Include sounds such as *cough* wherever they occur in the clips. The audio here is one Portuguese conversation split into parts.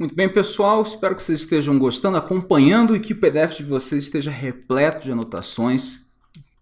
Muito bem, pessoal, espero que vocês estejam gostando, acompanhando e que o PDF de vocês esteja repleto de anotações.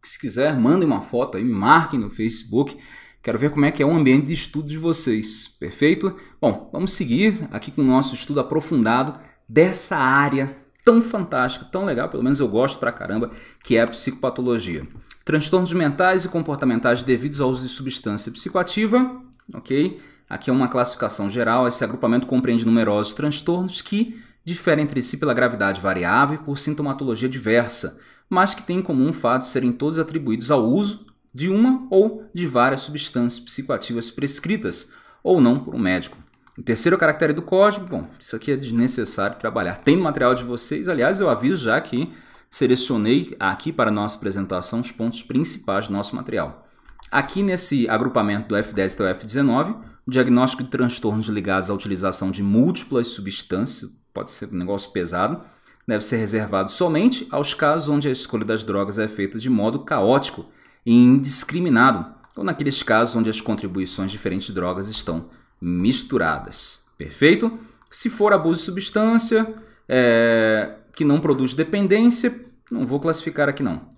Se quiser, mandem uma foto aí, me marquem no Facebook. Quero ver como é que é o ambiente de estudo de vocês, perfeito? Bom, vamos seguir aqui com o nosso estudo aprofundado dessa área tão fantástica, tão legal, pelo menos eu gosto pra caramba, que é a psicopatologia. Transtornos mentais e comportamentais devidos ao uso de substância psicoativa, ok? Aqui é uma classificação geral. Esse agrupamento compreende numerosos transtornos que diferem entre si pela gravidade variável e por sintomatologia diversa, mas que têm em comum o fato de serem todos atribuídos ao uso de uma ou de várias substâncias psicoativas prescritas ou não por um médico. O terceiro caractere do código, bom, isso aqui é desnecessário trabalhar. Tem material de vocês, aliás, eu aviso já que selecionei aqui para nossa apresentação os pontos principais do nosso material. Aqui nesse agrupamento do F10 até o F19, o diagnóstico de transtornos ligados à utilização de múltiplas substâncias, pode ser um negócio pesado, deve ser reservado somente aos casos onde a escolha das drogas é feita de modo caótico e indiscriminado, ou naqueles casos onde as contribuições de diferentes drogas estão misturadas. Perfeito? Se for abuso de substância é, que não produz dependência, não vou classificar aqui não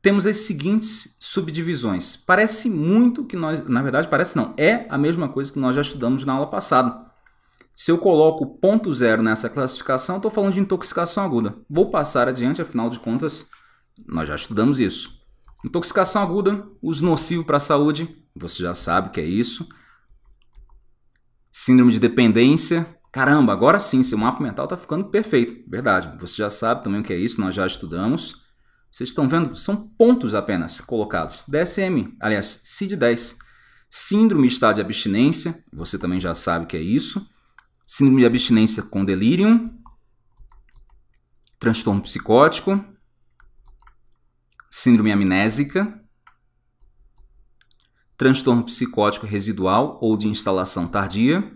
temos as seguintes subdivisões. Parece muito que nós, na verdade, parece não, é a mesma coisa que nós já estudamos na aula passada. Se eu coloco ponto zero nessa classificação, estou falando de intoxicação aguda. Vou passar adiante, afinal de contas, nós já estudamos isso. Intoxicação aguda, uso nocivo para a saúde, você já sabe o que é isso. Síndrome de dependência, caramba, agora sim, seu mapa mental está ficando perfeito, verdade. Você já sabe também o que é isso, nós já estudamos. Vocês estão vendo? São pontos apenas colocados. DSM, aliás, CID-10. Síndrome está de abstinência, você também já sabe que é isso. Síndrome de abstinência com delírio. Transtorno psicótico. Síndrome amnésica. Transtorno psicótico residual ou de instalação tardia.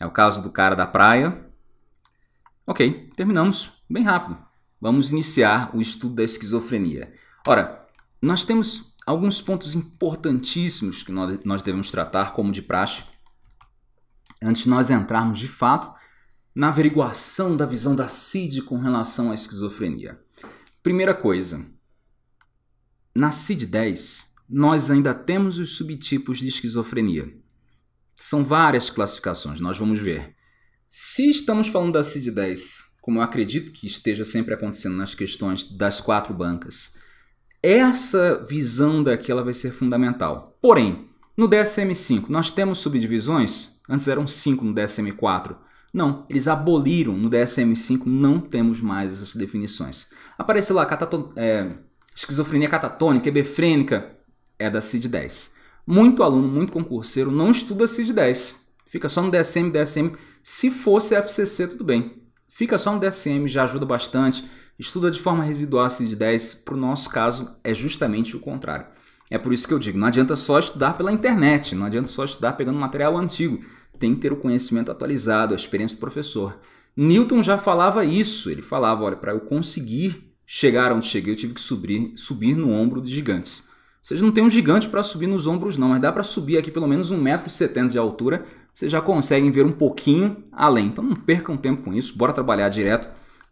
É o caso do cara da praia. Ok, terminamos. Bem rápido vamos iniciar o estudo da esquizofrenia. Ora, nós temos alguns pontos importantíssimos que nós devemos tratar como de praxe antes de nós entrarmos de fato na averiguação da visão da CID com relação à esquizofrenia. Primeira coisa, na CID-10 nós ainda temos os subtipos de esquizofrenia. São várias classificações, nós vamos ver. Se estamos falando da CID-10 como eu acredito que esteja sempre acontecendo nas questões das quatro bancas, essa visão daqui vai ser fundamental. Porém, no DSM-5, nós temos subdivisões? Antes eram cinco no DSM-4. Não, eles aboliram no DSM-5, não temos mais essas definições. Apareceu lá cataton é, esquizofrenia catatônica, hebefrênica, é da CID-10. Muito aluno, muito concurseiro não estuda CID-10. Fica só no DSM, DSM. Se fosse FCC, tudo bem. Fica só no DSM, já ajuda bastante. Estuda de forma residual a CID 10, para o nosso caso é justamente o contrário. É por isso que eu digo, não adianta só estudar pela internet, não adianta só estudar pegando material antigo. Tem que ter o conhecimento atualizado, a experiência do professor. Newton já falava isso, ele falava, olha, para eu conseguir chegar onde cheguei, eu tive que subir, subir no ombro dos gigantes. Vocês não têm um gigante para subir nos ombros não, mas dá para subir aqui pelo menos 1,70m de altura. Vocês já conseguem ver um pouquinho além. Então não percam tempo com isso, bora trabalhar direto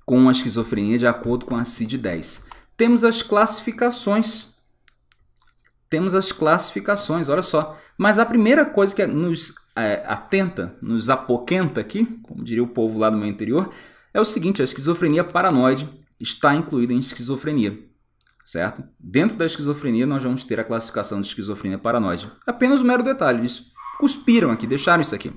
com a esquizofrenia de acordo com a CID-10. Temos as classificações. Temos as classificações, olha só. Mas a primeira coisa que é nos é, atenta, nos apoquenta aqui, como diria o povo lá do meu interior, é o seguinte, a esquizofrenia paranoide está incluída em esquizofrenia certo? Dentro da esquizofrenia, nós vamos ter a classificação de esquizofrenia paranoide. Apenas um mero detalhe, eles cuspiram aqui, deixaram isso aqui.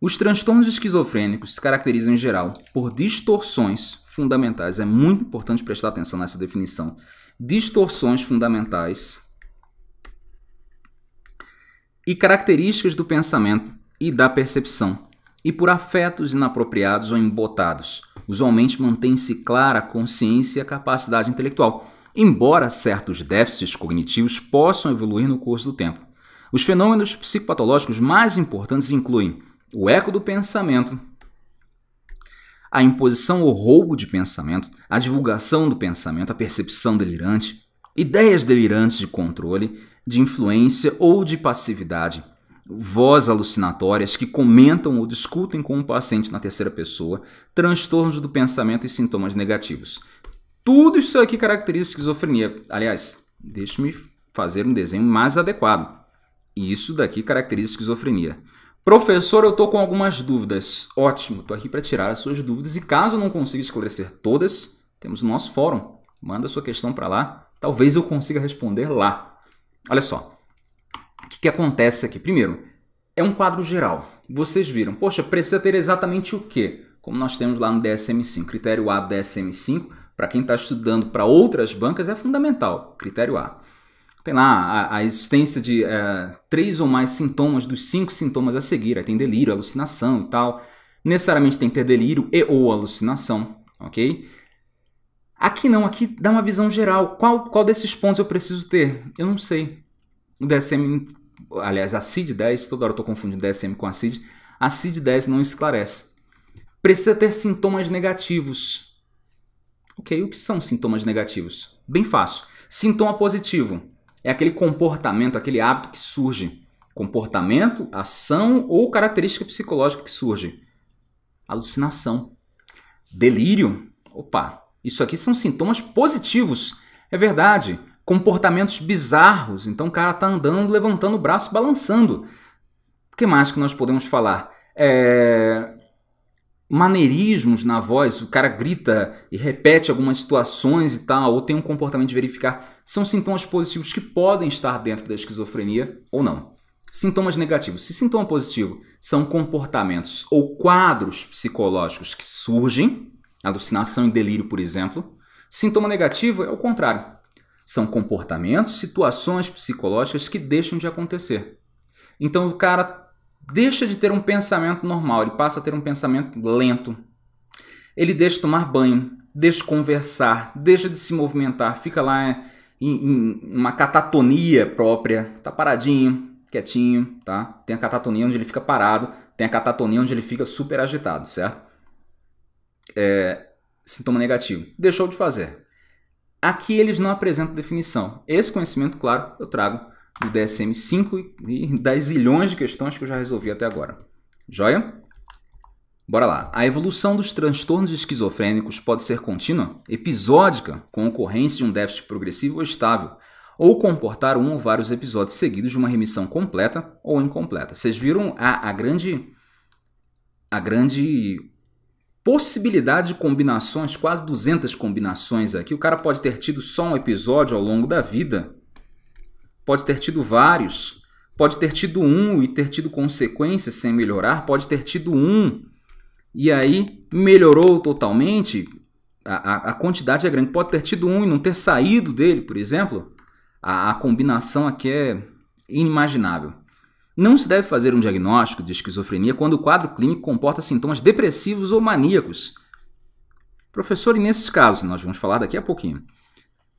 Os transtornos esquizofrênicos se caracterizam em geral por distorções fundamentais. É muito importante prestar atenção nessa definição. Distorções fundamentais e características do pensamento e da percepção, e por afetos inapropriados ou embotados. Usualmente mantém-se clara a consciência e a capacidade intelectual embora certos déficits cognitivos possam evoluir no curso do tempo. Os fenômenos psicopatológicos mais importantes incluem o eco do pensamento, a imposição ou roubo de pensamento, a divulgação do pensamento, a percepção delirante, ideias delirantes de controle, de influência ou de passividade, vozes alucinatórias que comentam ou discutem com o paciente na terceira pessoa, transtornos do pensamento e sintomas negativos, tudo isso aqui caracteriza esquizofrenia. Aliás, deixe-me fazer um desenho mais adequado. Isso daqui caracteriza esquizofrenia. Professor, eu estou com algumas dúvidas. Ótimo, estou aqui para tirar as suas dúvidas. E caso eu não consiga esclarecer todas, temos o nosso fórum. Manda sua questão para lá. Talvez eu consiga responder lá. Olha só. O que, que acontece aqui? Primeiro, é um quadro geral. Vocês viram, poxa, precisa ter exatamente o quê? Como nós temos lá no DSM-5, critério A do DSM-5, para quem está estudando para outras bancas é fundamental, critério A. Tem lá a, a existência de é, três ou mais sintomas dos cinco sintomas a seguir. Aí tem delírio, alucinação e tal. Necessariamente tem que ter delírio e ou alucinação, ok? Aqui não, aqui dá uma visão geral. Qual, qual desses pontos eu preciso ter? Eu não sei. O DSM, aliás, a CID-10, toda hora eu estou confundindo DSM com a CID, a CID-10 não esclarece. Precisa ter sintomas negativos Ok, o que são sintomas negativos? Bem fácil. Sintoma positivo é aquele comportamento, aquele hábito que surge. Comportamento, ação ou característica psicológica que surge. Alucinação. Delírio. Opa, isso aqui são sintomas positivos. É verdade. Comportamentos bizarros. Então o cara está andando, levantando o braço, balançando. O que mais que nós podemos falar? É maneirismos na voz, o cara grita e repete algumas situações e tal, ou tem um comportamento de verificar, são sintomas positivos que podem estar dentro da esquizofrenia ou não. Sintomas negativos. Se sintoma positivo são comportamentos ou quadros psicológicos que surgem, alucinação e delírio, por exemplo. Sintoma negativo é o contrário. São comportamentos, situações psicológicas que deixam de acontecer. Então o cara deixa de ter um pensamento normal, ele passa a ter um pensamento lento. Ele deixa de tomar banho, deixa de conversar, deixa de se movimentar, fica lá em, em uma catatonia própria, tá paradinho, quietinho, tá? Tem a catatonia onde ele fica parado, tem a catatonia onde ele fica super agitado, certo? É, sintoma negativo. Deixou de fazer. Aqui eles não apresentam definição. Esse conhecimento, claro, eu trago do DSM-5 e das zilhões de questões que eu já resolvi até agora. Joia? Bora lá. A evolução dos transtornos esquizofrênicos pode ser contínua, episódica, com ocorrência de um déficit progressivo ou estável, ou comportar um ou vários episódios seguidos de uma remissão completa ou incompleta. Vocês viram a, a grande a grande possibilidade de combinações, quase 200 combinações aqui. O cara pode ter tido só um episódio ao longo da vida pode ter tido vários, pode ter tido um e ter tido consequências sem melhorar, pode ter tido um e aí melhorou totalmente, a, a, a quantidade é grande, pode ter tido um e não ter saído dele, por exemplo, a, a combinação aqui é inimaginável. Não se deve fazer um diagnóstico de esquizofrenia quando o quadro clínico comporta sintomas depressivos ou maníacos. Professor, e nesses casos, nós vamos falar daqui a pouquinho,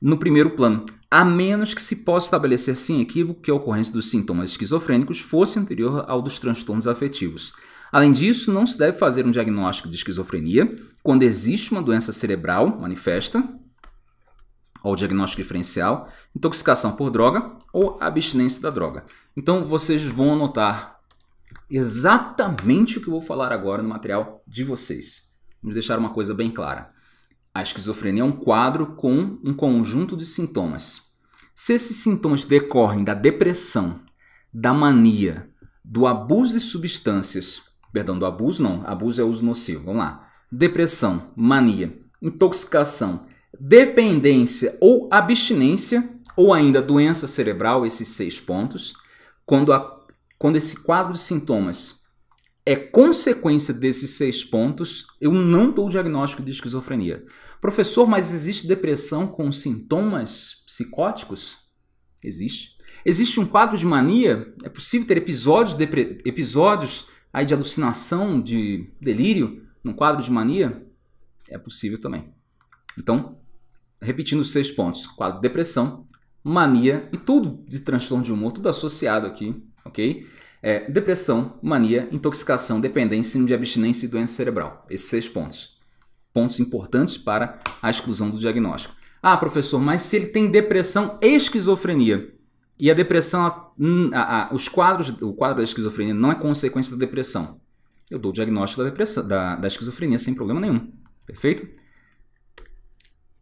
no primeiro plano, a menos que se possa estabelecer sem equívoco que a ocorrência dos sintomas esquizofrênicos fosse anterior ao dos transtornos afetivos. Além disso, não se deve fazer um diagnóstico de esquizofrenia quando existe uma doença cerebral manifesta, ou diagnóstico diferencial, intoxicação por droga ou abstinência da droga. Então, vocês vão anotar exatamente o que eu vou falar agora no material de vocês. Vamos deixar uma coisa bem clara. A esquizofrenia é um quadro com um conjunto de sintomas. Se esses sintomas decorrem da depressão, da mania, do abuso de substâncias, perdão, do abuso não, abuso é uso nocivo, vamos lá. Depressão, mania, intoxicação, dependência ou abstinência, ou ainda doença cerebral, esses seis pontos, quando, a, quando esse quadro de sintomas é consequência desses seis pontos, eu não dou o diagnóstico de esquizofrenia. Professor, mas existe depressão com sintomas psicóticos? Existe. Existe um quadro de mania? É possível ter episódios, de, episódios aí de alucinação, de delírio, num quadro de mania? É possível também. Então, repetindo os seis pontos: quadro de depressão, mania e tudo de transtorno de humor, tudo associado aqui, ok? é depressão, mania, intoxicação, dependência, síndrome de abstinência e doença cerebral. Esses seis pontos. Pontos importantes para a exclusão do diagnóstico. Ah, professor, mas se ele tem depressão e esquizofrenia, e a depressão, a, hum, a, a, os quadros, o quadro da esquizofrenia não é consequência da depressão. Eu dou o diagnóstico da, depressão, da, da esquizofrenia sem problema nenhum. Perfeito?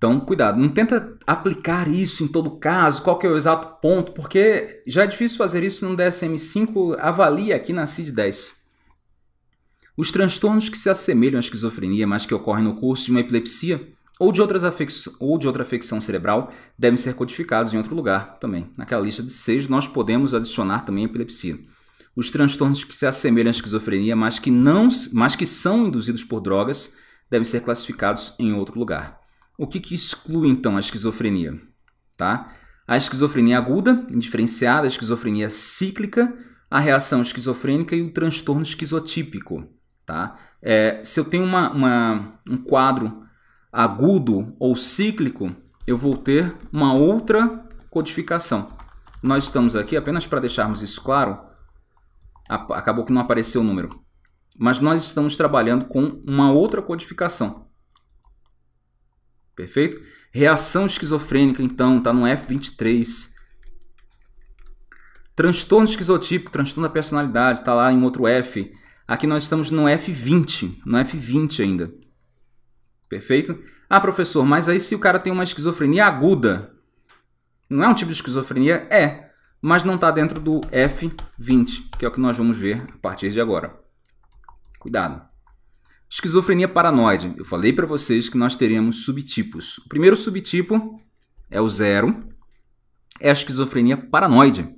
Então, cuidado, não tenta aplicar isso em todo caso, qual que é o exato ponto, porque já é difícil fazer isso no DSM-5, avalia aqui na CID-10. Os transtornos que se assemelham à esquizofrenia, mas que ocorrem no curso de uma epilepsia ou de, outras ou de outra afecção cerebral, devem ser codificados em outro lugar também. Naquela lista de seis, nós podemos adicionar também a epilepsia. Os transtornos que se assemelham à esquizofrenia, mas que, não, mas que são induzidos por drogas, devem ser classificados em outro lugar. O que, que exclui então a esquizofrenia? Tá? A esquizofrenia aguda, indiferenciada, a esquizofrenia cíclica, a reação esquizofrênica e o transtorno esquizotípico. Tá? É, se eu tenho uma, uma, um quadro agudo ou cíclico, eu vou ter uma outra codificação. Nós estamos aqui apenas para deixarmos isso claro. Acabou que não apareceu o número. Mas nós estamos trabalhando com uma outra codificação. Perfeito? Reação esquizofrênica, então, está no F23. Transtorno esquizotípico, transtorno da personalidade, está lá em outro F. Aqui nós estamos no F20, no F20 ainda. Perfeito? Ah, professor, mas aí se o cara tem uma esquizofrenia aguda, não é um tipo de esquizofrenia? É, mas não está dentro do F20, que é o que nós vamos ver a partir de agora. Cuidado. Esquizofrenia paranoide. Eu falei para vocês que nós teríamos subtipos. O primeiro subtipo é o zero, é a esquizofrenia paranoide.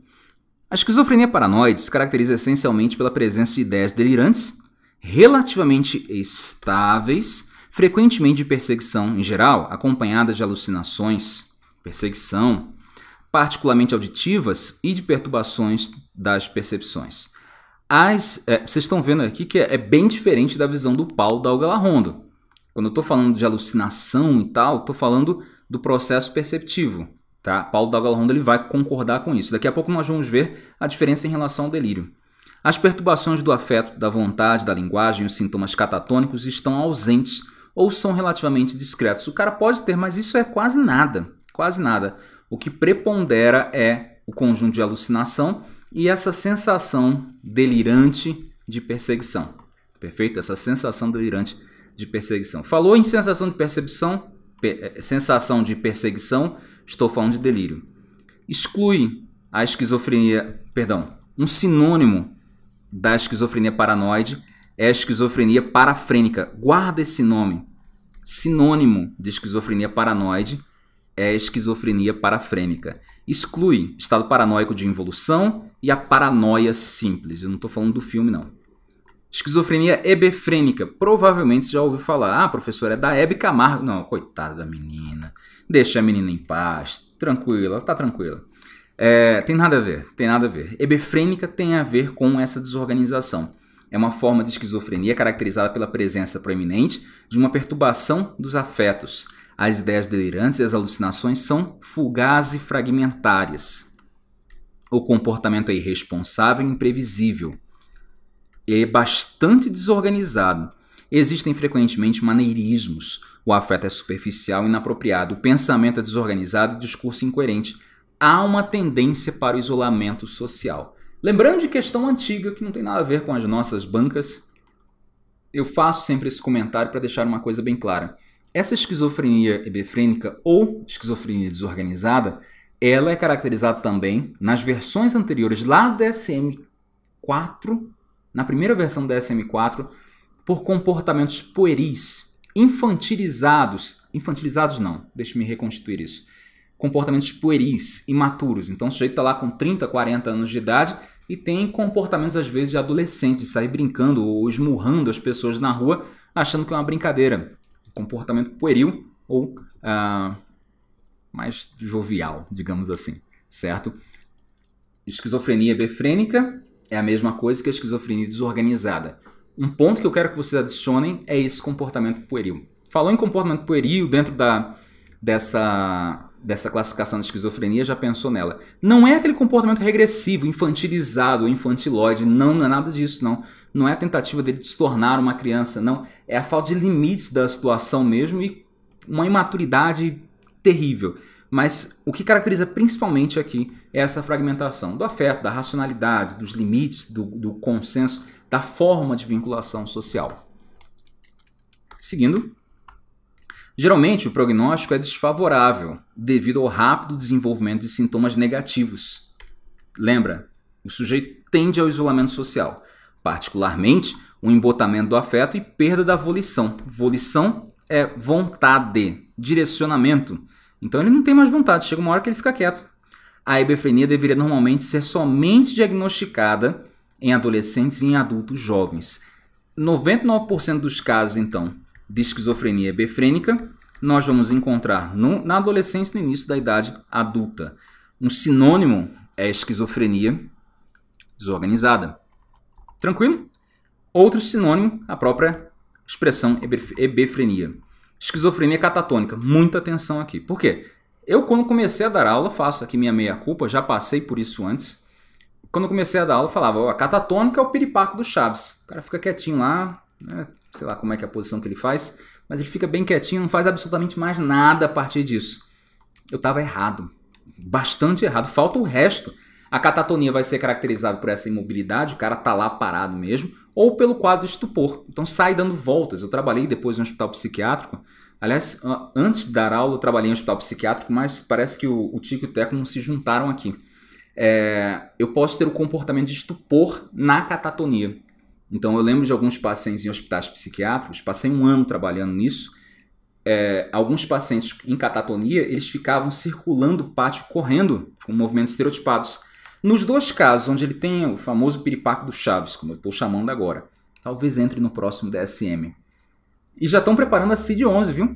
A esquizofrenia paranoide se caracteriza essencialmente pela presença de ideias delirantes, relativamente estáveis, frequentemente de perseguição em geral, acompanhadas de alucinações, perseguição, particularmente auditivas e de perturbações das percepções as, é, vocês estão vendo aqui que é, é, bem diferente da visão do Paulo da Algalarrondo. Quando eu estou falando de alucinação e tal, estou falando do processo perceptivo. Tá? Paulo da Algalarrondo ele vai concordar com isso. Daqui a pouco nós vamos ver a diferença em relação ao delírio. As perturbações do afeto, da vontade, da linguagem, os sintomas catatônicos estão ausentes ou são relativamente discretos. O cara pode ter, mas isso é quase nada, quase nada. O que prepondera é o conjunto de alucinação e essa sensação delirante de perseguição. Perfeito? Essa sensação delirante de perseguição. Falou em sensação de percepção, per, eh, sensação de perseguição, estou falando de delírio. Exclui a esquizofrenia, perdão, um sinônimo da esquizofrenia paranoide é a esquizofrenia parafrênica. Guarda esse nome. Sinônimo de esquizofrenia paranoide é esquizofrenia parafrênica. Exclui estado paranoico de involução e a paranoia simples. Eu não estou falando do filme, não. Esquizofrenia hebefrênica. Provavelmente você já ouviu falar. Ah, professor, é da Hebe Camargo. Não, coitada da menina. Deixa a menina em paz. Tranquila, tá tranquila. É, tem nada a ver, tem nada a ver. Hebefrênica tem a ver com essa desorganização. É uma forma de esquizofrenia caracterizada pela presença proeminente de uma perturbação dos afetos, as ideias delirantes e as alucinações são fugazes e fragmentárias. O comportamento é irresponsável e imprevisível. É bastante desorganizado. Existem frequentemente maneirismos. O afeto é superficial e inapropriado. O pensamento é desorganizado e o discurso é incoerente. Há uma tendência para o isolamento social. Lembrando de questão antiga que não tem nada a ver com as nossas bancas, eu faço sempre esse comentário para deixar uma coisa bem clara. Essa esquizofrenia hebefrênica ou esquizofrenia desorganizada, ela é caracterizada também nas versões anteriores lá do DSM-4, na primeira versão do DSM-4, por comportamentos pueris, infantilizados. Infantilizados não, deixe-me reconstituir isso. Comportamentos pueris, imaturos. Então o sujeito está lá com 30, 40 anos de idade e tem comportamentos às vezes de adolescente, sair brincando ou esmurrando as pessoas na rua, achando que é uma brincadeira comportamento pueril ou ah, mais jovial, digamos assim, certo? Esquizofrenia befrênica é a mesma coisa que a esquizofrenia desorganizada. Um ponto que eu quero que vocês adicionem é esse comportamento pueril. Falou em comportamento pueril dentro da, dessa, dessa classificação de esquizofrenia, já pensou nela. Não é aquele comportamento regressivo, infantilizado, infantiloide, não, não é nada disso, não não é a tentativa dele de se tornar uma criança, não. É a falta de limites da situação mesmo e uma imaturidade terrível. Mas o que caracteriza principalmente aqui é essa fragmentação do afeto, da racionalidade, dos limites, do, do consenso, da forma de vinculação social. Seguindo. Geralmente, o prognóstico é desfavorável devido ao rápido desenvolvimento de sintomas negativos. Lembra, o sujeito tende ao isolamento social particularmente o embotamento do afeto e perda da volição. Volição é vontade, direcionamento. Então ele não tem mais vontade, chega uma hora que ele fica quieto. A hebefrenia deveria normalmente ser somente diagnosticada em adolescentes e em adultos jovens. 99% dos casos, então, de esquizofrenia hebefrênica nós vamos encontrar no, na adolescência no início da idade adulta. Um sinônimo é esquizofrenia desorganizada. Tranquilo? Outro sinônimo, a própria expressão hebefrenia. Esquizofrenia catatônica. Muita atenção aqui. Por quê? Eu, quando comecei a dar aula, faço aqui minha meia-culpa, já passei por isso antes. Quando comecei a dar aula, falava, a catatônica é o piripaco do Chaves. O cara fica quietinho lá, né? sei lá como é que é a posição que ele faz, mas ele fica bem quietinho, não faz absolutamente mais nada a partir disso. Eu estava errado, bastante errado. Falta o resto. A catatonia vai ser caracterizada por essa imobilidade, o cara tá lá parado mesmo, ou pelo quadro de estupor. Então sai dando voltas. Eu trabalhei depois no hospital psiquiátrico. Aliás, antes de dar aula, eu trabalhei em hospital psiquiátrico, mas parece que o, o Tico e o Teco não se juntaram aqui. É, eu posso ter o comportamento de estupor na catatonia. Então eu lembro de alguns pacientes em hospitais psiquiátricos, passei um ano trabalhando nisso. É, alguns pacientes em catatonia, eles ficavam circulando o pátio correndo, com movimentos estereotipados. Nos dois casos, onde ele tem o famoso piripaque do Chaves, como eu estou chamando agora, talvez entre no próximo DSM. E já estão preparando a CID 11, viu?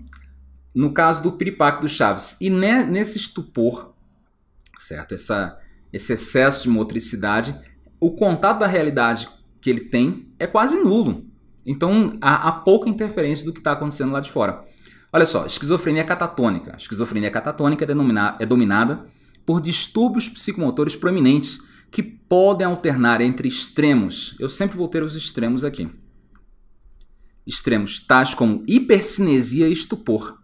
No caso do piripaque do Chaves. E ne, né, nesse estupor, certo? Essa, esse excesso de motricidade, o contato da realidade que ele tem é quase nulo. Então há, há pouca interferência do que está acontecendo lá de fora. Olha só, esquizofrenia catatônica. A esquizofrenia catatônica é, é dominada por distúrbios psicomotores prominentes que podem alternar entre extremos. Eu sempre vou ter os extremos aqui. Extremos tais como hipercinesia e estupor,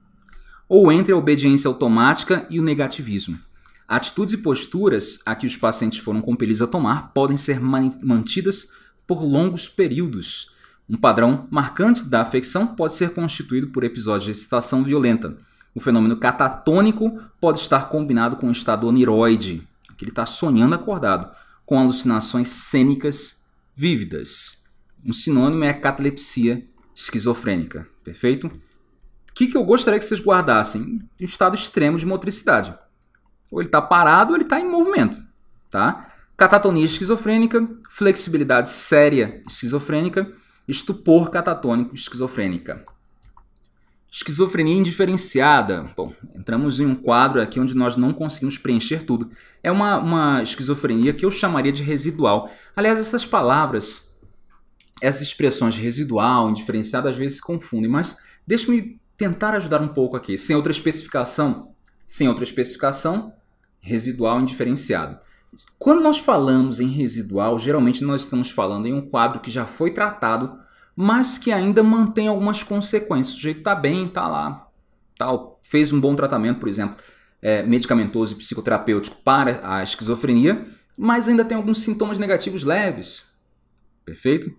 ou entre a obediência automática e o negativismo. Atitudes e posturas a que os pacientes foram compelidos a tomar podem ser mantidas por longos períodos. Um padrão marcante da afecção pode ser constituído por episódios de excitação violenta, o fenômeno catatônico pode estar combinado com o estado oniroide, que ele está sonhando acordado, com alucinações cênicas vívidas. Um sinônimo é a catalepsia esquizofrênica, perfeito? O que, que eu gostaria que vocês guardassem? Um estado extremo de motricidade. Ou ele está parado ou ele está em movimento, tá? Catatonia esquizofrênica, flexibilidade séria esquizofrênica, estupor catatônico esquizofrênica. Esquizofrenia indiferenciada. Bom, entramos em um quadro aqui onde nós não conseguimos preencher tudo. É uma, uma esquizofrenia que eu chamaria de residual. Aliás, essas palavras, essas expressões residual, indiferenciada, às vezes se confundem, mas deixe-me tentar ajudar um pouco aqui. Sem outra especificação, sem outra especificação, residual indiferenciado. Quando nós falamos em residual, geralmente nós estamos falando em um quadro que já foi tratado mas que ainda mantém algumas consequências. O sujeito está bem, está lá, tal, tá, fez um bom tratamento, por exemplo, é, medicamentoso e psicoterapêutico para a esquizofrenia, mas ainda tem alguns sintomas negativos leves. Perfeito?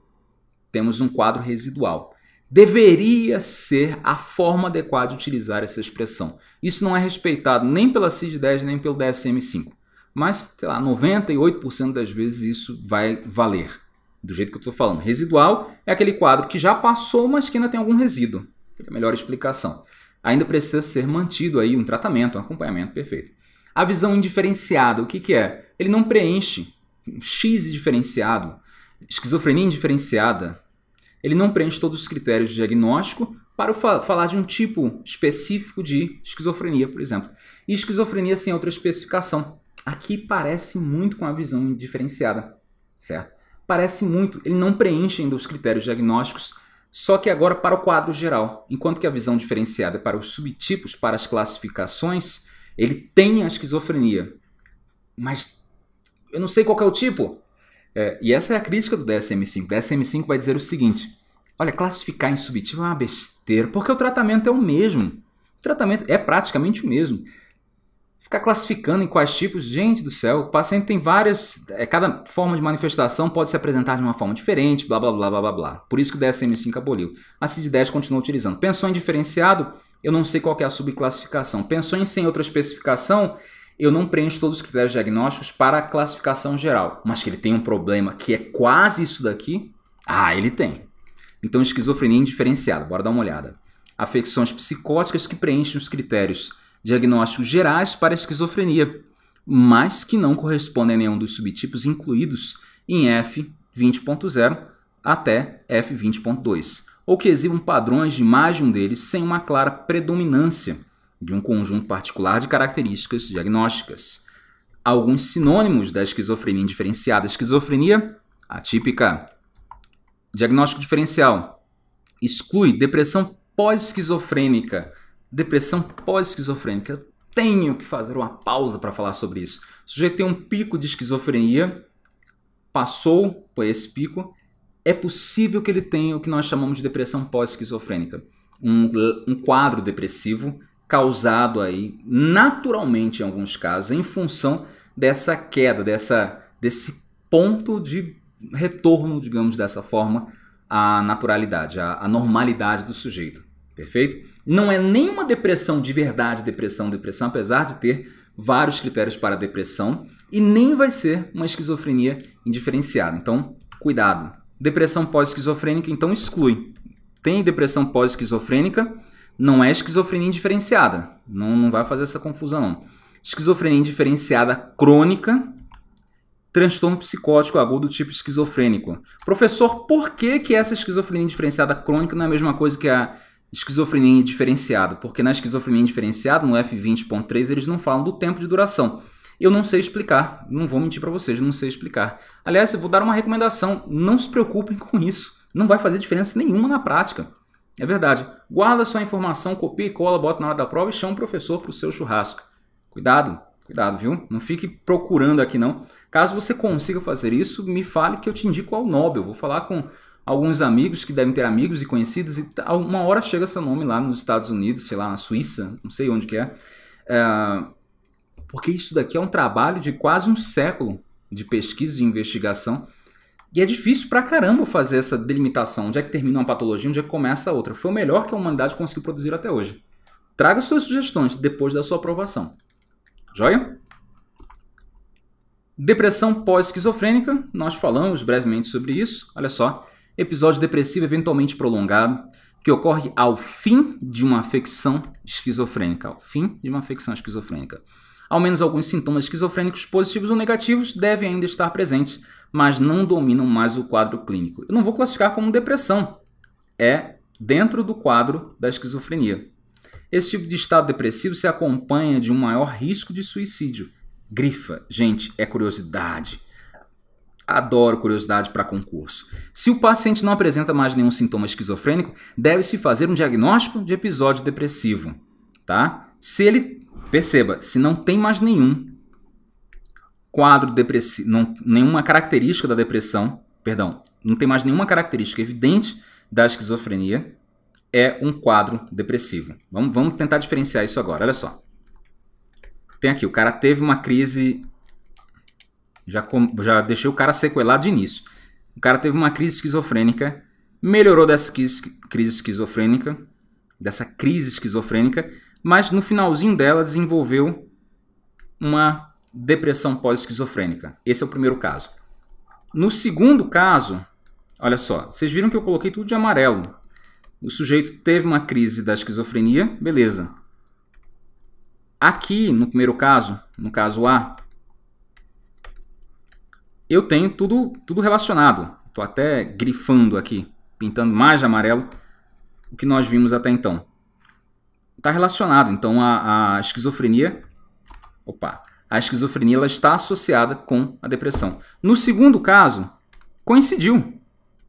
Temos um quadro residual. Deveria ser a forma adequada de utilizar essa expressão. Isso não é respeitado nem pela CID-10 nem pelo DSM-5. Mas, sei lá, 98% das vezes isso vai valer do jeito que eu estou falando. Residual é aquele quadro que já passou, mas que ainda tem algum resíduo. Seria a melhor explicação. Ainda precisa ser mantido aí um tratamento, um acompanhamento perfeito. A visão indiferenciada, o que, que é? Ele não preenche. Um X diferenciado, esquizofrenia indiferenciada, ele não preenche todos os critérios de diagnóstico para fa falar de um tipo específico de esquizofrenia, por exemplo. E esquizofrenia sem outra especificação. Aqui parece muito com a visão indiferenciada, certo? parece muito, ele não preenche ainda os critérios diagnósticos, só que agora para o quadro geral. Enquanto que a visão diferenciada é para os subtipos, para as classificações, ele tem a esquizofrenia. Mas eu não sei qual é o tipo. É, e essa é a crítica do DSM-5. O DSM-5 vai dizer o seguinte: olha, classificar em subtipo é uma besteira, porque o tratamento é o mesmo. O tratamento é praticamente o mesmo ficar classificando em quais tipos, gente do céu, o paciente tem várias, é, cada forma de manifestação pode se apresentar de uma forma diferente, blá blá blá blá blá blá. Por isso que o DSM-5 aboliu. A CID-10 continua utilizando. Pensou em diferenciado? Eu não sei qual é a subclassificação. Pensou em sem outra especificação? Eu não preencho todos os critérios diagnósticos para a classificação geral. Mas que ele tem um problema que é quase isso daqui? Ah, ele tem. Então, esquizofrenia indiferenciada. Bora dar uma olhada. Afecções psicóticas que preenchem os critérios diagnósticos gerais para esquizofrenia, mas que não correspondem a nenhum dos subtipos incluídos em F20.0 até F20.2, ou que exibam padrões de mais de um deles sem uma clara predominância de um conjunto particular de características diagnósticas. Alguns sinônimos da esquizofrenia indiferenciada: esquizofrenia atípica, diagnóstico diferencial, exclui depressão pós-esquizofrênica depressão pós-esquizofrênica. Eu tenho que fazer uma pausa para falar sobre isso. O sujeito tem um pico de esquizofrenia, passou por esse pico, é possível que ele tenha o que nós chamamos de depressão pós-esquizofrênica. Um, um quadro depressivo causado aí naturalmente em alguns casos em função dessa queda, dessa desse ponto de retorno, digamos dessa forma, à naturalidade, à, à normalidade do sujeito. Perfeito? Não é nenhuma depressão de verdade, depressão, depressão, apesar de ter vários critérios para depressão e nem vai ser uma esquizofrenia indiferenciada. Então, cuidado. Depressão pós-esquizofrênica, então exclui. Tem depressão pós-esquizofrênica, não é esquizofrenia indiferenciada. Não, não vai fazer essa confusão, não. Esquizofrenia indiferenciada crônica, transtorno psicótico agudo tipo esquizofrênico. Professor, por que, que essa esquizofrenia indiferenciada crônica não é a mesma coisa que a esquizofrenia diferenciada, porque na esquizofrenia diferenciada, no F20.3, eles não falam do tempo de duração. Eu não sei explicar, não vou mentir para vocês, não sei explicar. Aliás, eu vou dar uma recomendação, não se preocupem *laughs* com isso, não vai fazer diferença nenhuma na prática. É verdade. Guarda sua informação, copia e cola, bota na hora da prova e chama o professor para o seu churrasco. Cuidado, cuidado, viu? Não fique procurando aqui não. Caso você consiga fazer isso, me fale que eu te indico ao Nobel. Vou falar com alguns amigos que devem ter amigos e conhecidos, e uma hora chega seu nome lá nos Estados Unidos, sei lá, na Suíça, não sei onde que é. é porque isso daqui é um trabalho de quase um século de pesquisa e investigação. E é difícil pra caramba fazer essa delimitação. Onde é que termina uma patologia, onde é que começa a outra. Foi o melhor que a humanidade conseguiu produzir até hoje. Traga suas sugestões depois da sua aprovação. Joia? Depressão pós-esquizofrênica, nós falamos brevemente sobre isso. Olha só, episódio depressivo eventualmente prolongado, que ocorre ao fim de uma afecção esquizofrênica. Ao fim de uma afecção esquizofrênica. Ao menos alguns sintomas esquizofrênicos positivos ou negativos devem ainda estar presentes, mas não dominam mais o quadro clínico. Eu não vou classificar como depressão. É dentro do quadro da esquizofrenia. Esse tipo de estado depressivo se acompanha de um maior risco de suicídio. Grifa, gente, é curiosidade. Adoro curiosidade para concurso. Se o paciente não apresenta mais nenhum sintoma esquizofrênico, deve-se fazer um diagnóstico de episódio depressivo, tá? Se ele perceba, se não tem mais nenhum quadro depressivo, não, nenhuma característica da depressão, perdão, não tem mais nenhuma característica evidente da esquizofrenia, é um quadro depressivo. Vamos, vamos tentar diferenciar isso agora. Olha só. Tem aqui, o cara teve uma crise já, com, já deixei o cara sequelado de início. O cara teve uma crise esquizofrênica, melhorou dessa crise esquizofrênica, dessa crise esquizofrênica, mas no finalzinho dela desenvolveu uma depressão pós-esquizofrênica. Esse é o primeiro caso. No segundo caso, olha só, vocês viram que eu coloquei tudo de amarelo. O sujeito teve uma crise da esquizofrenia, beleza. Aqui, no primeiro caso, no caso A, eu tenho tudo, tudo relacionado. Estou até grifando aqui, pintando mais de amarelo o que nós vimos até então. Está relacionado, então, a, a esquizofrenia. Opa! A esquizofrenia ela está associada com a depressão. No segundo caso, coincidiu.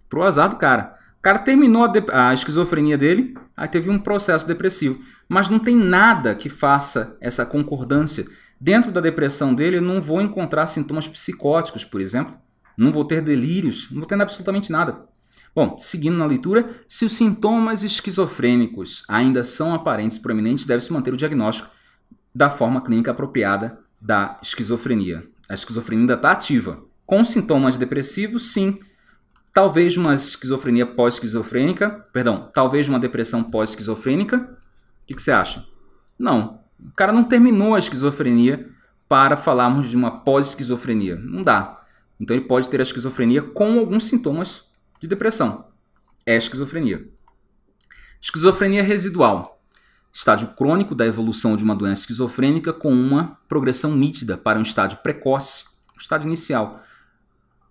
Pro azar do cara. O cara terminou a, a esquizofrenia dele, aí teve um processo depressivo. Mas não tem nada que faça essa concordância Dentro da depressão dele, eu não vou encontrar sintomas psicóticos, por exemplo. Não vou ter delírios, não vou ter absolutamente nada. Bom, seguindo na leitura, se os sintomas esquizofrênicos ainda são aparentes prominentes, deve-se manter o diagnóstico da forma clínica apropriada da esquizofrenia. A esquizofrenia ainda está ativa. Com sintomas depressivos, sim. Talvez uma esquizofrenia pós-esquizofrênica, perdão, talvez uma depressão pós-esquizofrênica. O que, que você acha? Não, o cara não terminou a esquizofrenia para falarmos de uma pós-esquizofrenia. Não dá. Então ele pode ter a esquizofrenia com alguns sintomas de depressão. É esquizofrenia. Esquizofrenia residual. Estádio crônico da evolução de uma doença esquizofrênica com uma progressão nítida para um estádio precoce, um estádio inicial,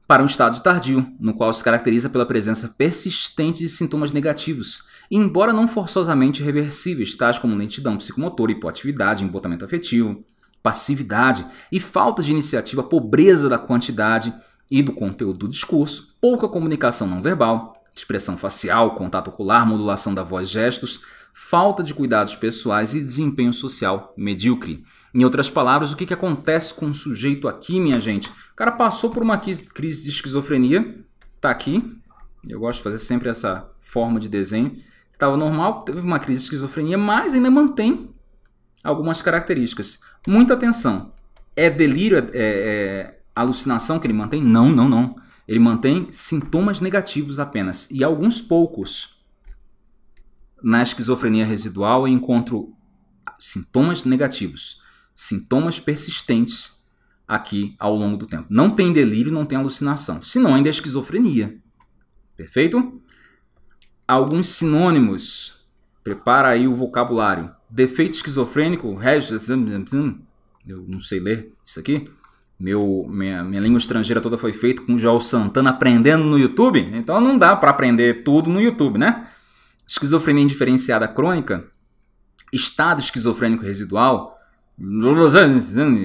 para um estado tardio, no qual se caracteriza pela presença persistente de sintomas negativos, embora não forçosamente reversíveis, tais como lentidão psicomotora, hipoatividade, embotamento afetivo, passividade e falta de iniciativa, pobreza da quantidade e do conteúdo do discurso, pouca comunicação não verbal, expressão facial, contato ocular, modulação da voz, gestos, falta de cuidados pessoais e desempenho social medíocre. Em outras palavras, o que, que acontece com o sujeito aqui, minha gente? O cara passou por uma crise de esquizofrenia, tá aqui. Eu gosto de fazer sempre essa forma de desenho. Estava normal, teve uma crise de esquizofrenia, mas ainda mantém algumas características. Muita atenção. É delírio, é, é, é alucinação que ele mantém? Não, não, não. Ele mantém sintomas negativos apenas e alguns poucos na esquizofrenia residual eu encontro sintomas negativos, sintomas persistentes aqui ao longo do tempo. Não tem delírio, não tem alucinação, senão ainda é esquizofrenia. Perfeito? Alguns sinônimos. Prepara aí o vocabulário. Defeito esquizofrênico, eu não sei ler isso aqui. Meu, minha, minha língua estrangeira toda foi feita com o João Santana aprendendo no YouTube, então não dá para aprender tudo no YouTube, né? esquizofrenia indiferenciada crônica, estado esquizofrênico residual,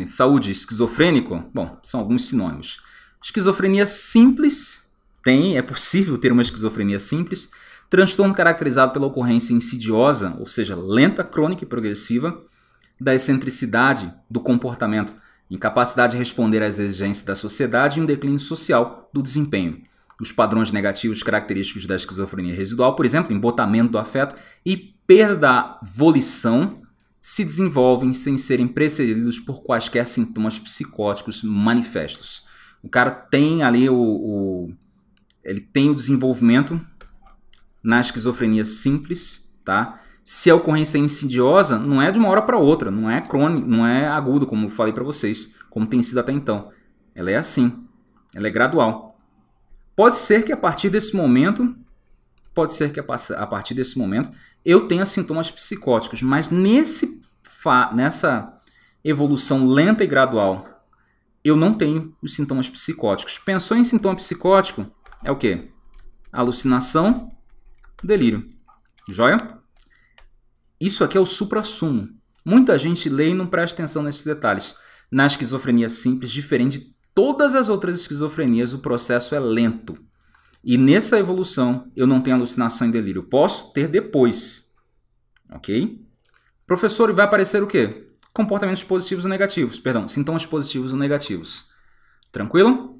saúde esquizofrênico, bom, são alguns sinônimos. Esquizofrenia simples, tem, é possível ter uma esquizofrenia simples, transtorno caracterizado pela ocorrência insidiosa, ou seja, lenta, crônica e progressiva, da excentricidade do comportamento, incapacidade de responder às exigências da sociedade e um declínio social do desempenho os padrões negativos característicos da esquizofrenia residual, por exemplo, embotamento do afeto e perda da volição, se desenvolvem sem serem precedidos por quaisquer sintomas psicóticos manifestos. O cara tem ali o, o ele tem o desenvolvimento na esquizofrenia simples, tá? Se a ocorrência é insidiosa, não é de uma hora para outra, não é crônico, não é agudo, como falei para vocês, como tem sido até então. Ela é assim, ela é gradual. Pode ser que a partir desse momento, pode ser que a partir desse momento eu tenha sintomas psicóticos, mas nesse nessa evolução lenta e gradual, eu não tenho os sintomas psicóticos. Pensou em sintoma psicótico? É o quê? Alucinação, delírio. Joia? Isso aqui é o supra-sumo. Muita gente lê e não presta atenção nesses detalhes. Na esquizofrenia simples, diferente de todas as outras esquizofrenias, o processo é lento. E nessa evolução, eu não tenho alucinação e delírio. Posso ter depois. Ok? Professor, e vai aparecer o quê? Comportamentos positivos ou negativos. Perdão, sintomas positivos ou negativos. Tranquilo?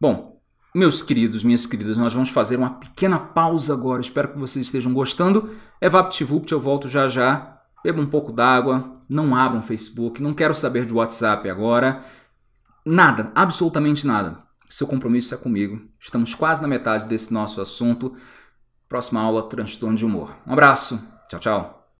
Bom, meus queridos, minhas queridas, nós vamos fazer uma pequena pausa agora. Espero que vocês estejam gostando. É VaptVupt, eu volto já já. Beba um pouco d'água, não abram Facebook, não quero saber de WhatsApp agora. Nada, absolutamente nada. Seu compromisso é comigo. Estamos quase na metade desse nosso assunto. Próxima aula, transtorno de humor. Um abraço. Tchau, tchau.